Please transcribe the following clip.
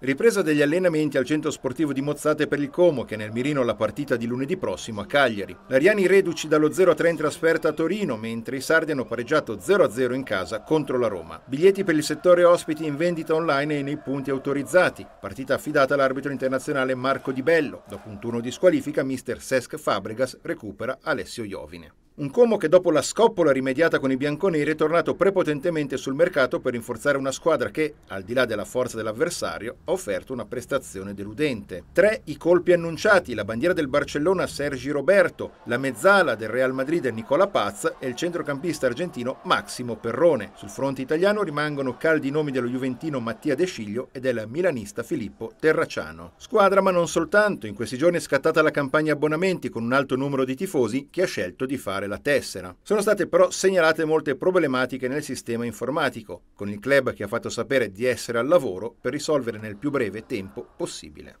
Ripresa degli allenamenti al centro sportivo di Mozzate per il Como, che nel mirino la partita di lunedì prossimo a Cagliari. L'Ariani reduci dallo 0-3 in trasferta a Torino, mentre i Sardi hanno pareggiato 0-0 in casa contro la Roma. Biglietti per il settore ospiti in vendita online e nei punti autorizzati. Partita affidata all'arbitro internazionale Marco Di Bello. Dopo un turno di squalifica, mister Sesc Fabregas recupera Alessio Iovine. Un Como che dopo la scoppola rimediata con i bianconeri è tornato prepotentemente sul mercato per rinforzare una squadra che, al di là della forza dell'avversario, ha offerto una prestazione deludente. Tre i colpi annunciati, la bandiera del Barcellona Sergi Roberto, la mezzala del Real Madrid Nicola Paz e il centrocampista argentino Massimo Perrone. Sul fronte italiano rimangono caldi i nomi dello juventino Mattia De Sciglio e della milanista Filippo Terracciano. Squadra ma non soltanto, in questi giorni è scattata la campagna abbonamenti con un alto numero di tifosi che ha scelto di fare la tessera. Sono state però segnalate molte problematiche nel sistema informatico, con il club che ha fatto sapere di essere al lavoro per risolvere nel più breve tempo possibile.